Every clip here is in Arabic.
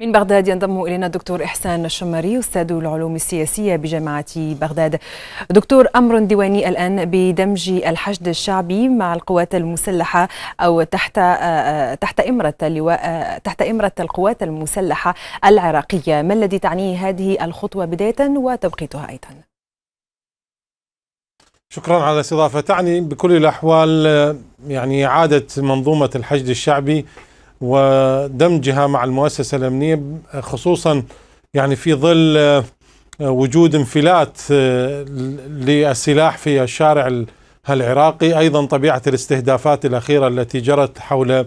من بغداد ينضم الينا الدكتور احسان الشمري استاذ العلوم السياسيه بجامعه بغداد. دكتور امر ديواني الان بدمج الحشد الشعبي مع القوات المسلحه او تحت آه، تحت امره اللواء تحت امره القوات المسلحه العراقيه، ما الذي تعنيه هذه الخطوه بدايه وتوقيتها ايضا؟ شكرا على الاستضافه، تعني بكل الاحوال آه، يعني اعاده منظومه الحشد الشعبي ودمجها مع المؤسسة الأمنية خصوصا يعني في ظل آه، وجود انفلات آه، للسلاح في الشارع العراقي أيضا طبيعة الاستهدافات الأخيرة التي جرت حول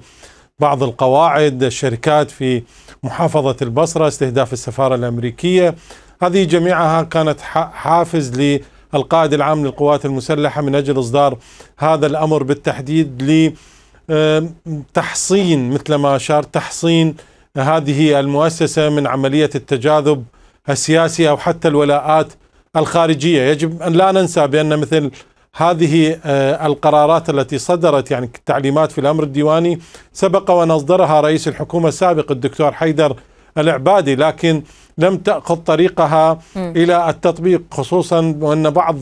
بعض القواعد الشركات في محافظة البصرة استهداف السفارة الأمريكية هذه جميعها كانت حافز للقائد العام للقوات المسلحة من أجل إصدار هذا الأمر بالتحديد لي تحصين مثل ما أشار تحصين هذه المؤسسة من عملية التجاذب السياسي أو حتى الولاءات الخارجية يجب أن لا ننسى بأن مثل هذه أه، القرارات التي صدرت يعني التعليمات في الأمر الديواني سبق وأن أصدرها رئيس الحكومة السابق الدكتور حيدر العبادي لكن لم تأخذ طريقها م. إلى التطبيق خصوصا وأن بعض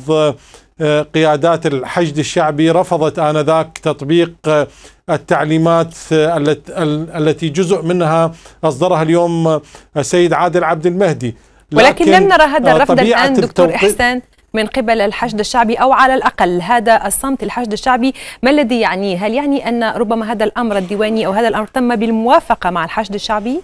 آه، قيادات الحشد الشعبي رفضت آنذاك تطبيق آه، التعليمات آه، التي جزء منها أصدرها اليوم السيد عادل عبد المهدي ولكن, ولكن لم نرى هذا الرفض الآن دكتور إحسان من قبل الحشد الشعبي أو على الأقل هذا الصمت الحشد الشعبي ما الذي يعنيه؟ هل يعني أن ربما هذا الأمر الديواني أو هذا الأمر تم بالموافقة مع الحشد الشعبي؟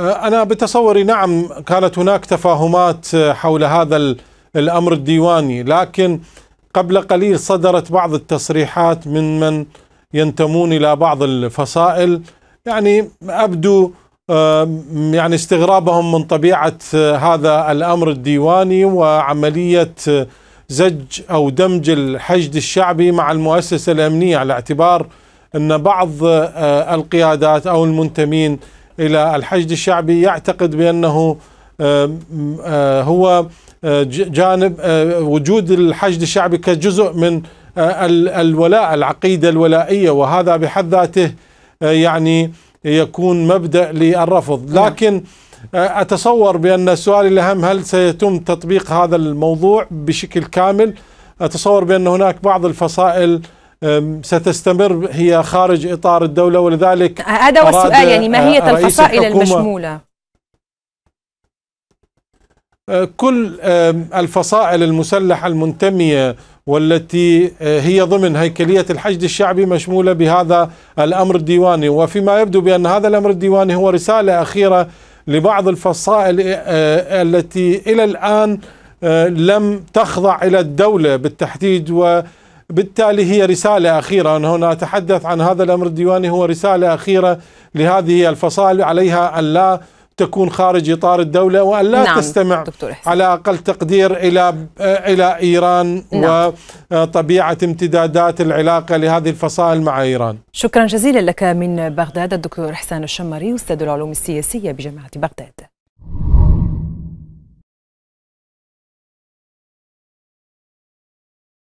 أنا بتصوري نعم كانت هناك تفاهمات حول هذا الأمر الديواني لكن قبل قليل صدرت بعض التصريحات من من ينتمون إلى بعض الفصائل يعني أبدو يعني استغرابهم من طبيعة آه، هذا الأمر الديواني وعملية آه، زج أو دمج الحشد الشعبي مع المؤسسة الأمنية على اعتبار أن بعض آه، القيادات أو المنتمين إلى الحشد الشعبي يعتقد بأنه هو آه، جانب آه، وجود الحشد الشعبي كجزء من آه، الولاء العقيدة الولائية وهذا بحد ذاته يعني يكون مبدأ للرفض نعم. لكن أتصور بأن السؤال الأهم هل سيتم تطبيق هذا الموضوع بشكل كامل أتصور بأن هناك بعض الفصائل ستستمر هي خارج إطار الدولة ولذلك هذا هو السؤال يعني ما هي الفصائل المشمولة آه، كل آه، الفصائل المسلحة المنتمية والتي آه، هي ضمن هيكلية الحشد الشعبي مشمولة بهذا الأمر الديواني وفيما يبدو بأن هذا الأمر الديواني هو رسالة أخيرة لبعض الفصائل التي إلى الآن لم تخضع إلى الدولة بالتحديد وبالتالي هي رسالة أخيرة أنا هنا أتحدث عن هذا الأمر الديواني هو رسالة أخيرة لهذه الفصائل عليها أن لا تكون خارج إطار الدولة وأن لا نعم تستمع دكتور على أقل تقدير إلى إلى إيران نعم. وطبيعة امتدادات العلاقة لهذه الفصائل مع إيران شكرا جزيلا لك من بغداد الدكتور احسان الشمري أستاذ العلوم السياسية بجامعة بغداد